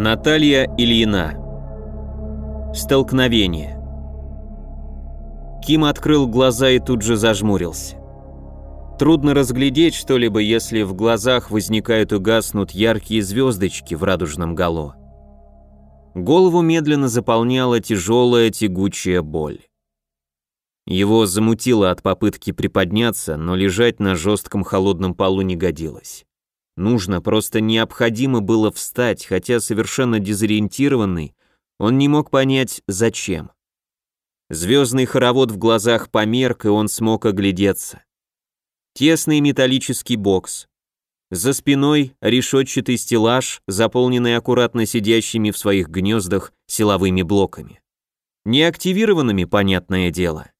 Наталья Ильина. Столкновение. Ким открыл глаза и тут же зажмурился. Трудно разглядеть что-либо, если в глазах возникают и гаснут яркие звездочки в радужном гало. Голову медленно заполняла тяжелая тягучая боль. Его замутило от попытки приподняться, но лежать на жестком холодном полу не годилось. Нужно, просто необходимо было встать, хотя совершенно дезориентированный, он не мог понять, зачем. Звездный хоровод в глазах померк, и он смог оглядеться. Тесный металлический бокс. За спиной решетчатый стеллаж, заполненный аккуратно сидящими в своих гнездах силовыми блоками. Неактивированными, понятное дело.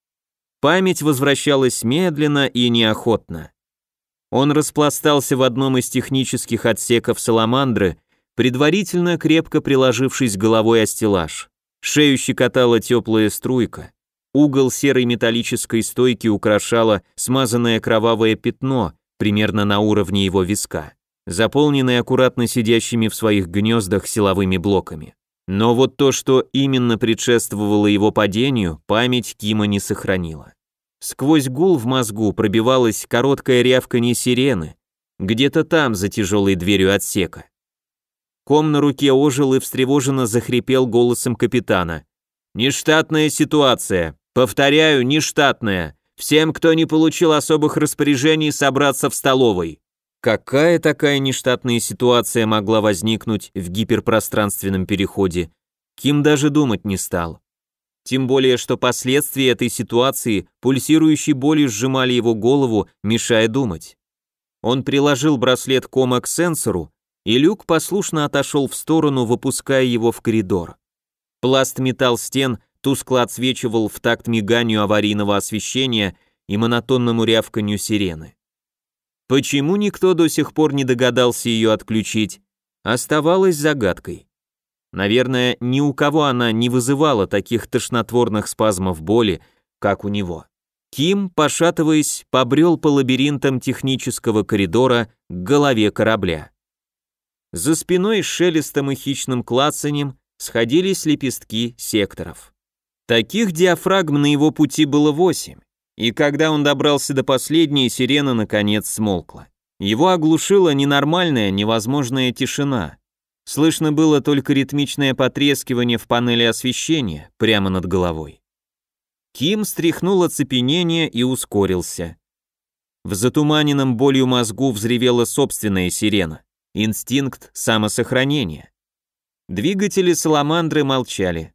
Память возвращалась медленно и неохотно. Он распластался в одном из технических отсеков «Саламандры», предварительно крепко приложившись головой о стеллаж. Шею щекотала теплая струйка. Угол серой металлической стойки украшало смазанное кровавое пятно, примерно на уровне его виска, заполненное аккуратно сидящими в своих гнездах силовыми блоками. Но вот то, что именно предшествовало его падению, память Кима не сохранила. Сквозь гул в мозгу пробивалась короткая рявканье сирены, где-то там, за тяжелой дверью отсека. Ком на руке ожил и встревоженно захрипел голосом капитана. «Нештатная ситуация. Повторяю, нештатная. Всем, кто не получил особых распоряжений, собраться в столовой». Какая такая нештатная ситуация могла возникнуть в гиперпространственном переходе? Ким даже думать не стал. Тем более, что последствия этой ситуации пульсирующей боли сжимали его голову, мешая думать. Он приложил браслет кома к сенсору, и люк послушно отошел в сторону, выпуская его в коридор. Пласт металл стен тускло отсвечивал в такт миганию аварийного освещения и монотонному рявканью сирены. Почему никто до сих пор не догадался ее отключить, оставалось загадкой. Наверное, ни у кого она не вызывала таких тошнотворных спазмов боли, как у него. Ким, пошатываясь, побрел по лабиринтам технического коридора к голове корабля. За спиной шелестом и хищным клацанем сходились лепестки секторов. Таких диафрагм на его пути было восемь, и когда он добрался до последней, сирена наконец смолкла. Его оглушила ненормальная, невозможная тишина. Слышно было только ритмичное потрескивание в панели освещения прямо над головой. Ким стряхнул оцепенение и ускорился. В затуманенном болью мозгу взревела собственная сирена, инстинкт самосохранения. Двигатели «Саламандры» молчали.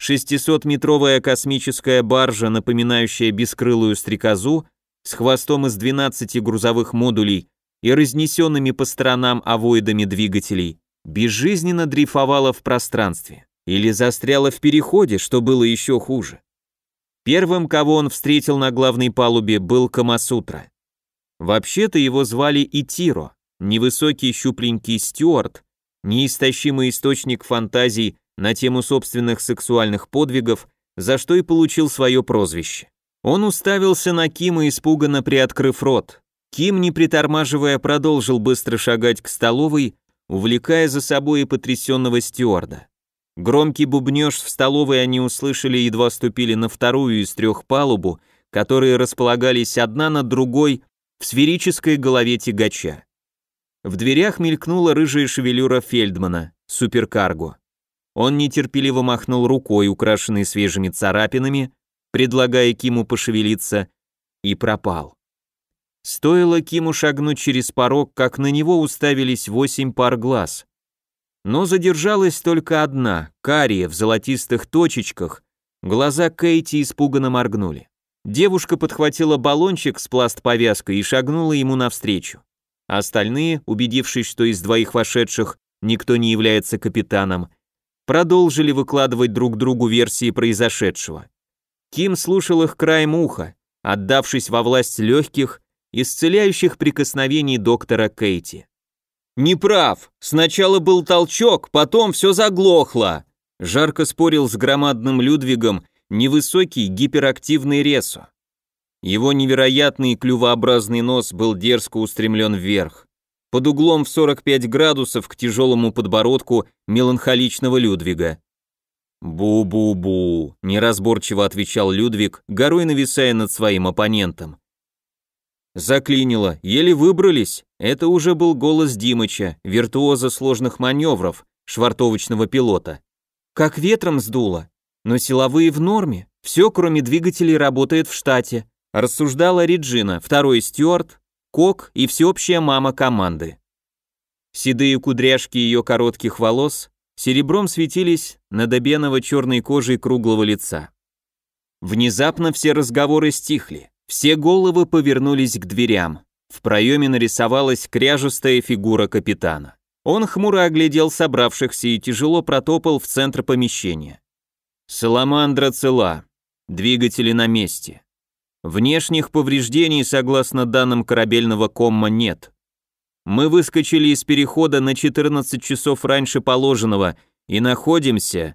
600-метровая космическая баржа, напоминающая бескрылую стрекозу, с хвостом из 12 грузовых модулей и разнесенными по сторонам авоидами двигателей, безжизненно дрейфовала в пространстве или застряла в переходе, что было еще хуже. Первым, кого он встретил на главной палубе, был Камасутра. Вообще-то его звали Итиро, невысокий щупленький стюарт, неистощимый источник фантазий на тему собственных сексуальных подвигов, за что и получил свое прозвище. Он уставился на Кима, испуганно приоткрыв рот. Ким, не притормаживая, продолжил быстро шагать к столовой, увлекая за собой и потрясенного стюарда. Громкий бубнеж в столовой они услышали, едва ступили на вторую из трех палубу, которые располагались одна над другой в сферической голове тягача. В дверях мелькнула рыжая шевелюра Фельдмана, суперкарго. Он нетерпеливо махнул рукой, украшенной свежими царапинами, предлагая Киму пошевелиться, и пропал. Стоило Киму шагнуть через порог, как на него уставились восемь пар глаз. Но задержалась только одна, Кария в золотистых точечках. Глаза Кейти испуганно моргнули. Девушка подхватила баллончик с пласт-повязкой и шагнула ему навстречу. Остальные, убедившись, что из двоих вошедших никто не является капитаном, продолжили выкладывать друг другу версии произошедшего. Ким слушал их краем уха, отдавшись во власть легких исцеляющих прикосновений доктора Кейти. Неправ. Сначала был толчок, потом все заглохло!» Жарко спорил с громадным Людвигом невысокий гиперактивный Ресо. Его невероятный клювообразный нос был дерзко устремлен вверх, под углом в 45 градусов к тяжелому подбородку меланхоличного Людвига. «Бу-бу-бу», – неразборчиво отвечал Людвиг, горой нависая над своим оппонентом. Заклинило, еле выбрались. Это уже был голос Димыча, виртуоза сложных маневров, швартовочного пилота. Как ветром сдуло. Но силовые в норме. Все, кроме двигателей, работает в штате. Рассуждала Реджина, второй Стюарт, Кок и всеобщая мама команды. Седые кудряшки ее коротких волос серебром светились над обеново черной кожей круглого лица. Внезапно все разговоры стихли. Все головы повернулись к дверям. В проеме нарисовалась кряжестая фигура капитана. Он хмуро оглядел собравшихся и тяжело протопал в центр помещения. Саламандра цела, двигатели на месте. Внешних повреждений, согласно данным корабельного комма, нет. Мы выскочили из перехода на 14 часов раньше положенного и находимся...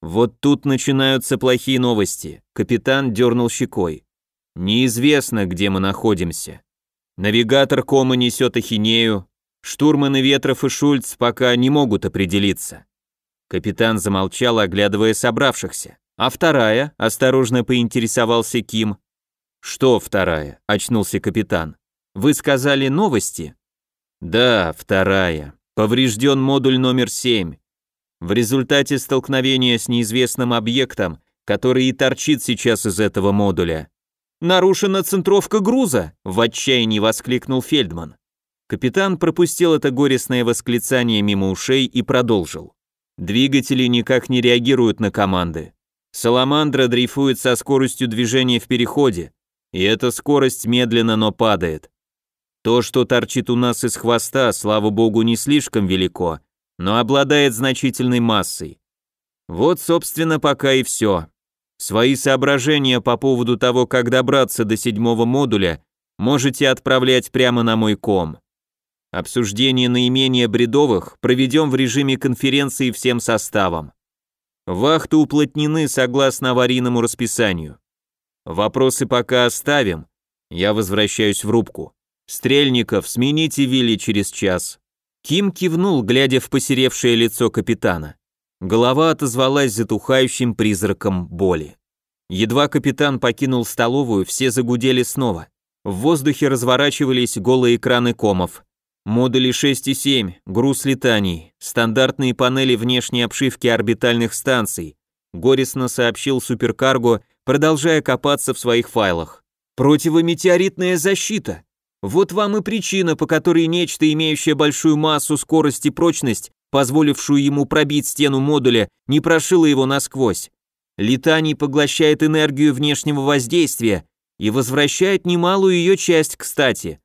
Вот тут начинаются плохие новости. Капитан дернул щекой. Неизвестно, где мы находимся. Навигатор кома несет ахинею, штурманы Ветров и Шульц пока не могут определиться. Капитан замолчал, оглядывая собравшихся. А вторая, осторожно поинтересовался Ким. Что вторая? Очнулся капитан. Вы сказали новости? Да, вторая. Поврежден модуль номер семь В результате столкновения с неизвестным объектом, который и торчит сейчас из этого модуля, Нарушена центровка груза, в отчаянии воскликнул Фельдман. Капитан пропустил это горестное восклицание мимо ушей и продолжил. Двигатели никак не реагируют на команды. Саламандра дрейфует со скоростью движения в переходе, и эта скорость медленно, но падает. То, что торчит у нас из хвоста, слава богу, не слишком велико, но обладает значительной массой. Вот, собственно, пока и все. Свои соображения по поводу того, как добраться до седьмого модуля, можете отправлять прямо на мой ком. Обсуждение наименее бредовых проведем в режиме конференции всем составом. Вахты уплотнены согласно аварийному расписанию. Вопросы пока оставим. Я возвращаюсь в рубку. Стрельников, смените Вилли через час. Ким кивнул, глядя в посеревшее лицо капитана. Голова отозвалась затухающим призраком боли. Едва капитан покинул столовую, все загудели снова. В воздухе разворачивались голые экраны комов. Модули 6 и 7, груз летаний, стандартные панели внешней обшивки орбитальных станций, горестно сообщил суперкарго, продолжая копаться в своих файлах. Противометеоритная защита. Вот вам и причина, по которой нечто, имеющее большую массу, скорость и прочность, позволившую ему пробить стену модуля, не прошила его насквозь. Летаний поглощает энергию внешнего воздействия и возвращает немалую ее часть, кстати.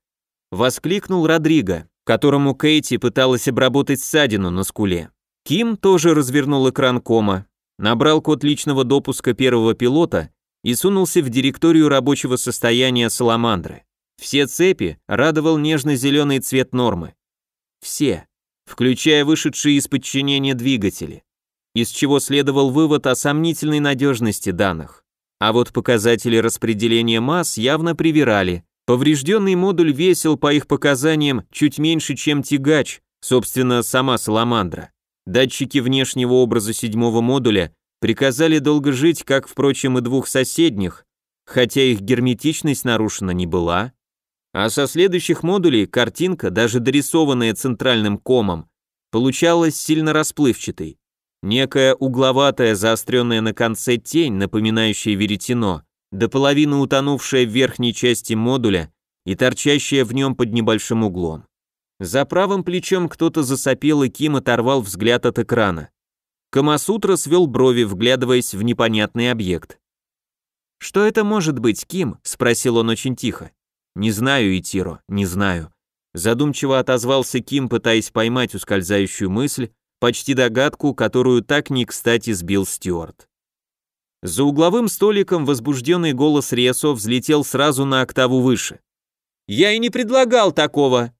Воскликнул Родриго, которому Кейти пыталась обработать ссадину на скуле. Ким тоже развернул экран кома, набрал код личного допуска первого пилота и сунулся в директорию рабочего состояния Саламандры. Все цепи радовал нежно-зеленый цвет нормы. Все включая вышедшие из подчинения двигатели, из чего следовал вывод о сомнительной надежности данных. А вот показатели распределения масс явно привирали. Поврежденный модуль весил, по их показаниям, чуть меньше, чем тягач, собственно, сама Саламандра. Датчики внешнего образа седьмого модуля приказали долго жить, как, впрочем, и двух соседних, хотя их герметичность нарушена не была, а со следующих модулей картинка, даже дорисованная центральным комом, получалась сильно расплывчатой. Некая угловатая, заостренная на конце тень, напоминающая веретено, до половины утонувшая в верхней части модуля и торчащая в нем под небольшим углом. За правым плечом кто-то засопел, и Ким оторвал взгляд от экрана. Камасутра свел брови, вглядываясь в непонятный объект. «Что это может быть, Ким?» – спросил он очень тихо. «Не знаю, Итиро, не знаю». Задумчиво отозвался Ким, пытаясь поймать ускользающую мысль, почти догадку, которую так не кстати сбил Стюарт. За угловым столиком возбужденный голос Ресо взлетел сразу на октаву выше. «Я и не предлагал такого!»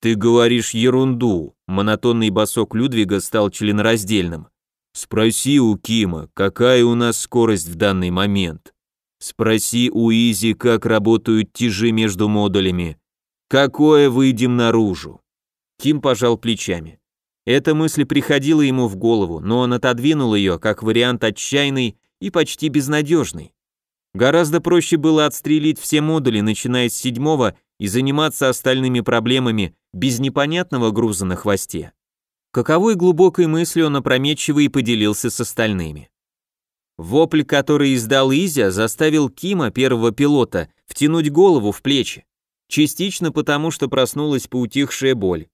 «Ты говоришь ерунду», — монотонный басок Людвига стал членораздельным. «Спроси у Кима, какая у нас скорость в данный момент?» Спроси у Изи, как работают тяжи между модулями. Какое выйдем наружу? Ким пожал плечами. Эта мысль приходила ему в голову, но он отодвинул ее как вариант отчаянный и почти безнадежный. Гораздо проще было отстрелить все модули, начиная с седьмого, и заниматься остальными проблемами без непонятного груза на хвосте. Каковой глубокой мыслью он опрометчиво и поделился с остальными. Вопль, который издал Изя, заставил Кима, первого пилота, втянуть голову в плечи. Частично потому, что проснулась поутихшая боль.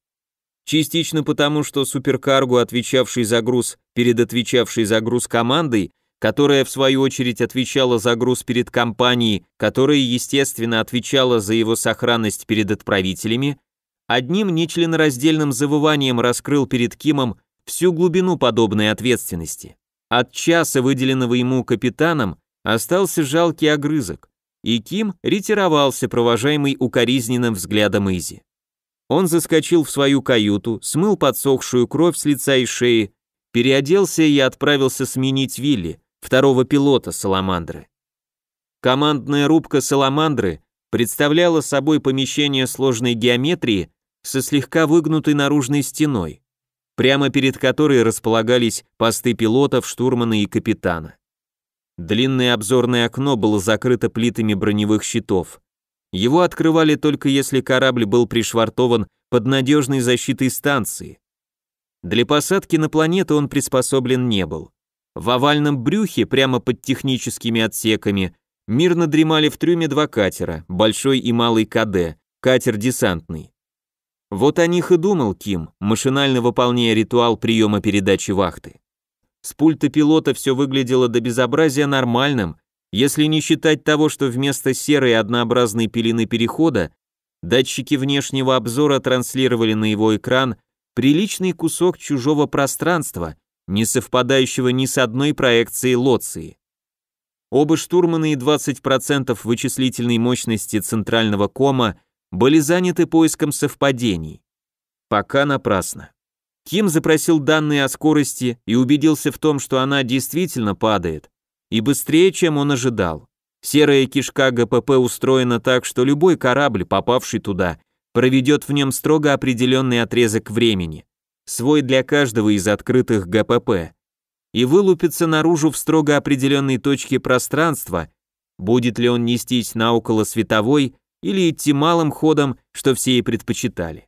Частично потому, что суперкаргу, отвечавший за груз перед отвечавшей за груз командой, которая в свою очередь отвечала за груз перед компанией, которая, естественно, отвечала за его сохранность перед отправителями, одним нечленораздельным завыванием раскрыл перед Кимом всю глубину подобной ответственности. От часа, выделенного ему капитаном, остался жалкий огрызок, и Ким ретировался, провожаемый укоризненным взглядом Изи. Он заскочил в свою каюту, смыл подсохшую кровь с лица и шеи, переоделся и отправился сменить Вилли, второго пилота «Саламандры». Командная рубка «Саламандры» представляла собой помещение сложной геометрии со слегка выгнутой наружной стеной прямо перед которой располагались посты пилотов, штурмана и капитана. Длинное обзорное окно было закрыто плитами броневых щитов. Его открывали только если корабль был пришвартован под надежной защитой станции. Для посадки на планету он приспособлен не был. В овальном брюхе, прямо под техническими отсеками, мирно дремали в трюме два катера, большой и малый КД, катер десантный. Вот о них и думал Ким, машинально выполняя ритуал приема передачи вахты. С пульта пилота все выглядело до безобразия нормальным, если не считать того, что вместо серой однообразной пелены перехода датчики внешнего обзора транслировали на его экран приличный кусок чужого пространства, не совпадающего ни с одной проекцией Лоции. Оба штурмана и 20% вычислительной мощности центрального кома – были заняты поиском совпадений. Пока напрасно. Ким запросил данные о скорости и убедился в том, что она действительно падает, и быстрее, чем он ожидал. Серая кишка ГПП устроена так, что любой корабль, попавший туда, проведет в нем строго определенный отрезок времени, свой для каждого из открытых ГПП, и вылупится наружу в строго определенной точке пространства, будет ли он нестись на около световой или идти малым ходом, что все и предпочитали.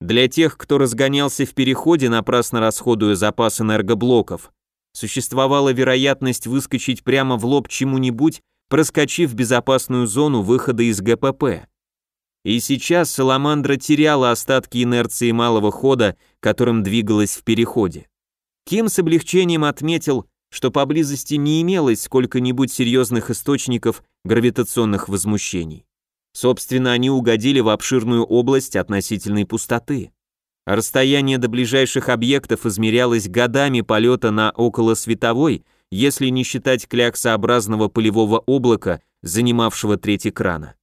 Для тех, кто разгонялся в переходе, напрасно расходуя запас энергоблоков, существовала вероятность выскочить прямо в лоб чему-нибудь, проскочив безопасную зону выхода из ГПП. И сейчас Саламандра теряла остатки инерции малого хода, которым двигалась в переходе. Ким с облегчением отметил, что поблизости не имелось сколько-нибудь серьезных источников гравитационных возмущений. Собственно, они угодили в обширную область относительной пустоты. Расстояние до ближайших объектов измерялось годами полета на околосветовой, если не считать кляксообразного полевого облака, занимавшего треть экрана.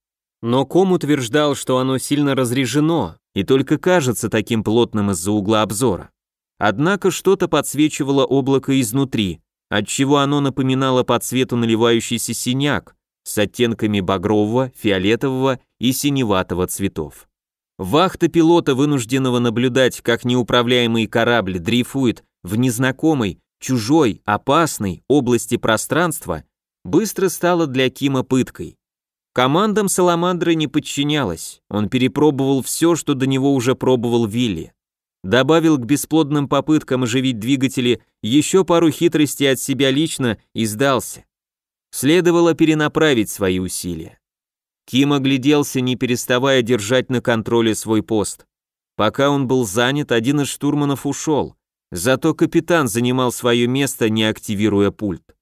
Но Ком утверждал, что оно сильно разрежено и только кажется таким плотным из-за угла обзора. Однако что-то подсвечивало облако изнутри, отчего оно напоминало по цвету наливающийся синяк, с оттенками багрового, фиолетового и синеватого цветов. Вахта пилота, вынужденного наблюдать, как неуправляемый корабль дрейфует в незнакомой, чужой, опасной области пространства, быстро стала для Кима пыткой. Командам Саламандры не подчинялась, он перепробовал все, что до него уже пробовал Вилли. Добавил к бесплодным попыткам оживить двигатели еще пару хитростей от себя лично и сдался. Следовало перенаправить свои усилия. Ким огляделся, не переставая держать на контроле свой пост. Пока он был занят, один из штурманов ушел. Зато капитан занимал свое место, не активируя пульт.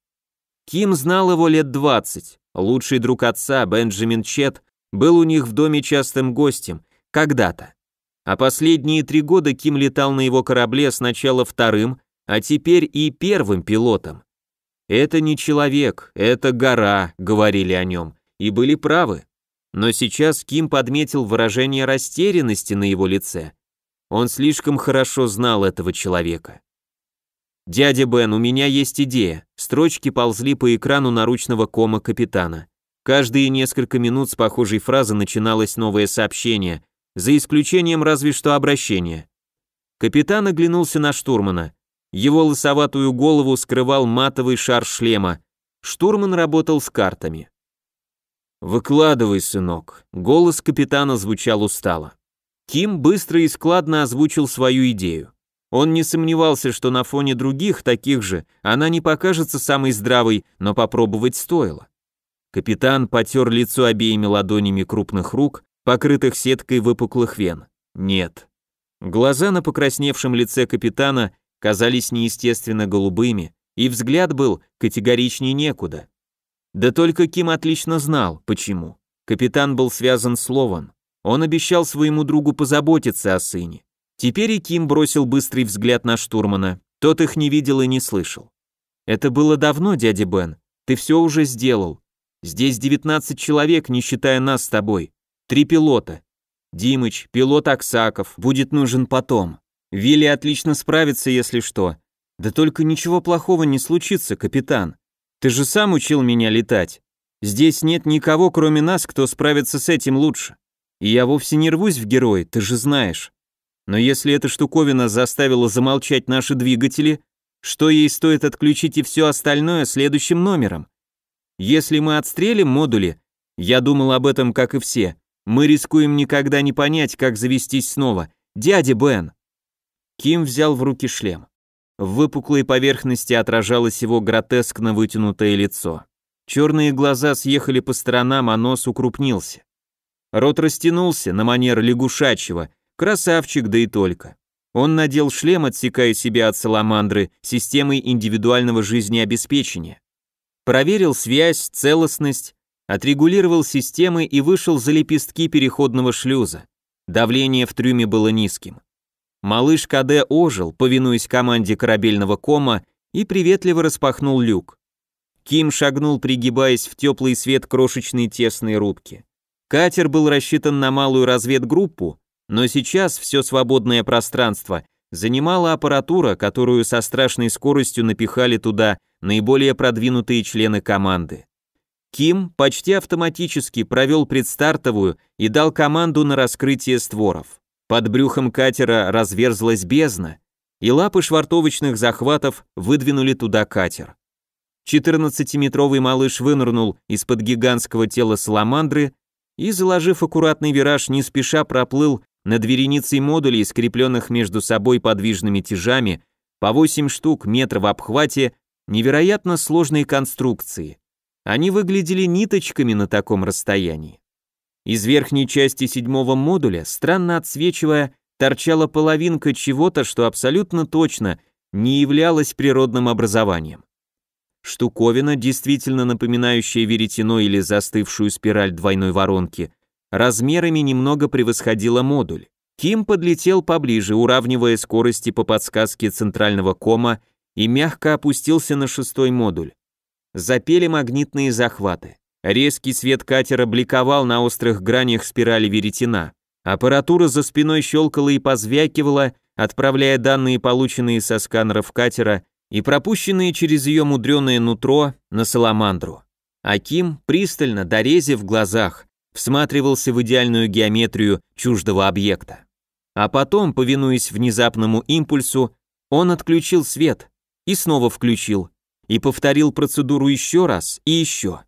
Ким знал его лет 20. Лучший друг отца, Бенджамин Чет, был у них в доме частым гостем, когда-то. А последние три года Ким летал на его корабле сначала вторым, а теперь и первым пилотом. «Это не человек, это гора», — говорили о нем, и были правы. Но сейчас Ким подметил выражение растерянности на его лице. Он слишком хорошо знал этого человека. «Дядя Бен, у меня есть идея». Строчки ползли по экрану наручного кома капитана. Каждые несколько минут с похожей фразы начиналось новое сообщение, за исключением разве что обращения. Капитан оглянулся на штурмана. Его лысоватую голову скрывал матовый шар шлема. Штурман работал с картами. «Выкладывай, сынок», — голос капитана звучал устало. Ким быстро и складно озвучил свою идею. Он не сомневался, что на фоне других, таких же, она не покажется самой здравой, но попробовать стоило. Капитан потер лицо обеими ладонями крупных рук, покрытых сеткой выпуклых вен. Нет. Глаза на покрасневшем лице капитана казались неестественно голубыми, и взгляд был категоричнее некуда. Да только Ким отлично знал, почему. Капитан был связан словом. Он обещал своему другу позаботиться о сыне. Теперь и Ким бросил быстрый взгляд на штурмана. Тот их не видел и не слышал. «Это было давно, дядя Бен. Ты все уже сделал. Здесь 19 человек, не считая нас с тобой. Три пилота. Димыч, пилот Аксаков, будет нужен потом. Вилли отлично справится, если что. Да только ничего плохого не случится, капитан. Ты же сам учил меня летать. Здесь нет никого, кроме нас, кто справится с этим лучше. И я вовсе не рвусь в герой, ты же знаешь. Но если эта штуковина заставила замолчать наши двигатели, что ей стоит отключить и все остальное следующим номером? Если мы отстрелим модули, я думал об этом, как и все, мы рискуем никогда не понять, как завестись снова. Дядя Бен, Ким взял в руки шлем. В выпуклой поверхности отражалось его гротескно вытянутое лицо. Черные глаза съехали по сторонам, а нос укрупнился. Рот растянулся на манер лягушачьего, красавчик да и только. Он надел шлем, отсекая себя от саламандры системой индивидуального жизнеобеспечения. Проверил связь, целостность, отрегулировал системы и вышел за лепестки переходного шлюза. Давление в трюме было низким. Малыш КД ожил, повинуясь команде корабельного кома, и приветливо распахнул люк. Ким шагнул, пригибаясь в теплый свет крошечной тесной рубки. Катер был рассчитан на малую разведгруппу, но сейчас все свободное пространство занимала аппаратура, которую со страшной скоростью напихали туда наиболее продвинутые члены команды. Ким почти автоматически провел предстартовую и дал команду на раскрытие створов. Под брюхом катера разверзлась бездна, и лапы швартовочных захватов выдвинули туда катер. 14-метровый малыш вынырнул из-под гигантского тела саламандры и, заложив аккуратный вираж, не спеша проплыл над вереницей модулей, скрепленных между собой подвижными тяжами, по 8 штук метра в обхвате, невероятно сложной конструкции. Они выглядели ниточками на таком расстоянии. Из верхней части седьмого модуля, странно отсвечивая, торчала половинка чего-то, что абсолютно точно не являлось природным образованием. Штуковина, действительно напоминающая веретено или застывшую спираль двойной воронки, размерами немного превосходила модуль. Ким подлетел поближе, уравнивая скорости по подсказке центрального кома и мягко опустился на шестой модуль. Запели магнитные захваты. Резкий свет катера бликовал на острых гранях спирали веретена. Аппаратура за спиной щелкала и позвякивала, отправляя данные, полученные со сканеров катера, и пропущенные через ее мудреное нутро на саламандру. Аким, пристально, дорезе в глазах, всматривался в идеальную геометрию чуждого объекта. А потом, повинуясь внезапному импульсу, он отключил свет и снова включил, и повторил процедуру еще раз и еще.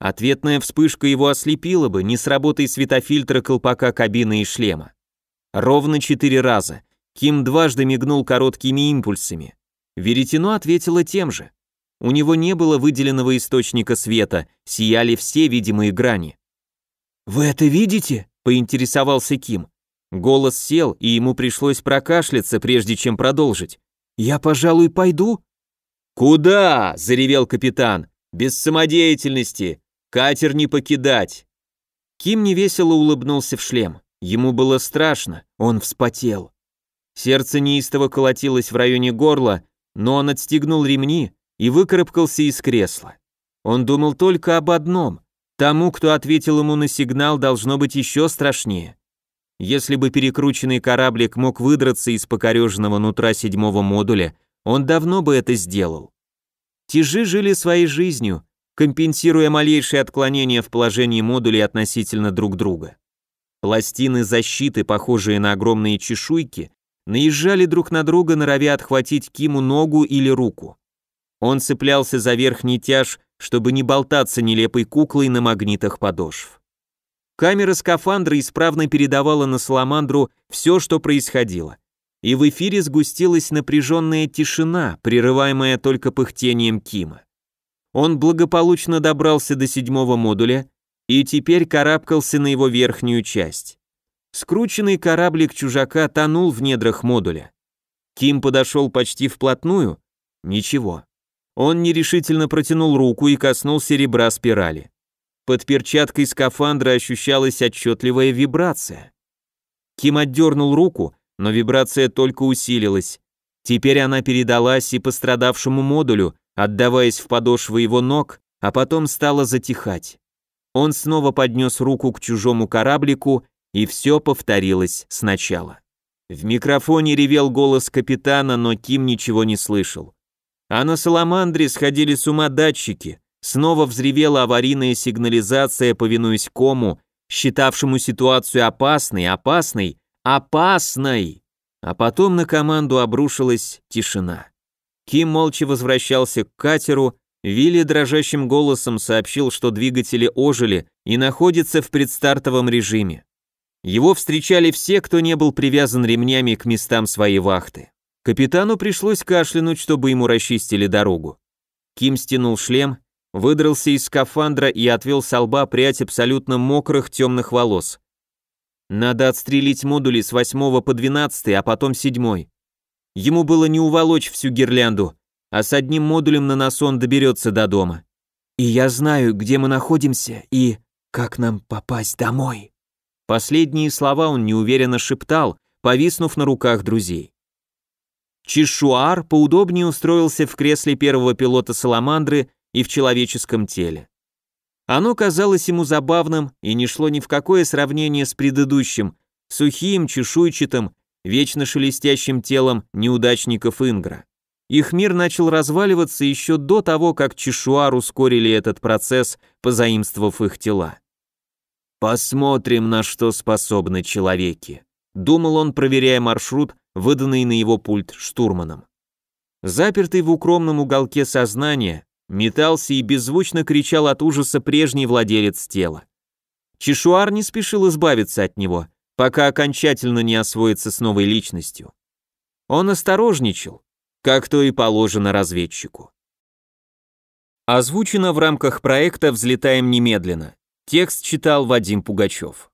Ответная вспышка его ослепила бы, не сработай светофильтра колпака кабины и шлема. Ровно четыре раза. Ким дважды мигнул короткими импульсами. Веретено ответило тем же. У него не было выделенного источника света, сияли все видимые грани. «Вы это видите?» – поинтересовался Ким. Голос сел, и ему пришлось прокашляться, прежде чем продолжить. «Я, пожалуй, пойду?» «Куда?» – заревел капитан. «Без самодеятельности! Катер не покидать!» Ким невесело улыбнулся в шлем. Ему было страшно, он вспотел. Сердце неистово колотилось в районе горла, но он отстегнул ремни и выкарабкался из кресла. Он думал только об одном. Тому, кто ответил ему на сигнал, должно быть еще страшнее. Если бы перекрученный кораблик мог выдраться из покореженного нутра седьмого модуля, он давно бы это сделал. Тижи жили своей жизнью, компенсируя малейшие отклонения в положении модулей относительно друг друга. Пластины защиты, похожие на огромные чешуйки, наезжали друг на друга, норовя отхватить Киму ногу или руку. Он цеплялся за верхний тяж, чтобы не болтаться нелепой куклой на магнитах подошв. Камера скафандра исправно передавала на Саламандру все, что происходило. И в эфире сгустилась напряженная тишина, прерываемая только пыхтением Кима он благополучно добрался до седьмого модуля и теперь карабкался на его верхнюю часть. Скрученный кораблик чужака тонул в недрах модуля. Ким подошел почти вплотную. Ничего. Он нерешительно протянул руку и коснулся ребра спирали. Под перчаткой скафандра ощущалась отчетливая вибрация. Ким отдернул руку, но вибрация только усилилась. Теперь она передалась и пострадавшему модулю, отдаваясь в подошвы его ног, а потом стала затихать. Он снова поднес руку к чужому кораблику, и все повторилось сначала. В микрофоне ревел голос капитана, но Ким ничего не слышал. А на Саламандре сходили с ума датчики. Снова взревела аварийная сигнализация, повинуясь кому, считавшему ситуацию опасной, опасной, опасной. А потом на команду обрушилась тишина. Ким молча возвращался к катеру, Вилли дрожащим голосом сообщил, что двигатели ожили и находятся в предстартовом режиме. Его встречали все, кто не был привязан ремнями к местам своей вахты. Капитану пришлось кашлянуть, чтобы ему расчистили дорогу. Ким стянул шлем, выдрался из скафандра и отвел со лба прядь абсолютно мокрых темных волос. Надо отстрелить модули с 8 по 12, а потом 7. Ему было не уволочь всю гирлянду, а с одним модулем на носу он доберется до дома. И я знаю, где мы находимся и как нам попасть домой. Последние слова он неуверенно шептал, повиснув на руках друзей. Чешуар поудобнее устроился в кресле первого пилота Саламандры и в человеческом теле. Оно казалось ему забавным и не шло ни в какое сравнение с предыдущим, сухим, чешуйчатым, вечно шелестящим телом неудачников Ингра. Их мир начал разваливаться еще до того, как чешуар ускорили этот процесс, позаимствовав их тела. «Посмотрим, на что способны человеки», — думал он, проверяя маршрут, выданный на его пульт штурманом. Запертый в укромном уголке сознания, метался и беззвучно кричал от ужаса прежний владелец тела. Чешуар не спешил избавиться от него, пока окончательно не освоится с новой личностью. Он осторожничал, как то и положено разведчику. Озвучено в рамках проекта «Взлетаем немедленно». Текст читал Вадим Пугачев.